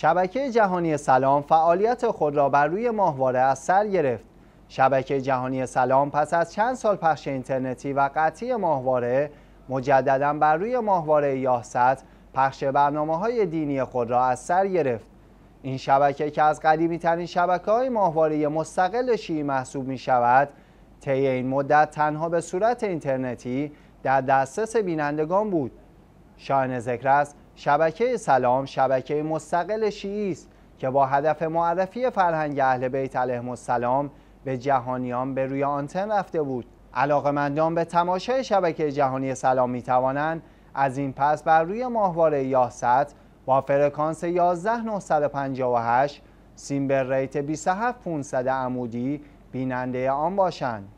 شبکه جهانی سلام فعالیت خود را بر روی ماهواره از سر گرفت. شبکه جهانی سلام پس از چند سال پخش اینترنتی و قطعی ماهواره مجددا بر روی ماهواره یاهصد پخش برنامه های دینی خود را از سر گرفت. این شبکه که از قدیمی ترین شبکه های ماهواره مستقل شیعی محسوب می شود طی این مدت تنها به صورت اینترنتی در دسترس بینندگان بود. شاهن ذکر است شبکه سلام شبکه مستقل شیعی است که با هدف معرفی فرهنگ اهل بیت علیهم السلام به جهانیان به روی آنتن رفته بود علاقمندان به تماشای شبکه جهانی سلام می توانند از این پس بر روی ماهواره یاست با فرکانس 11958 سیمبر ریت 27500 عمودی بیننده آن باشند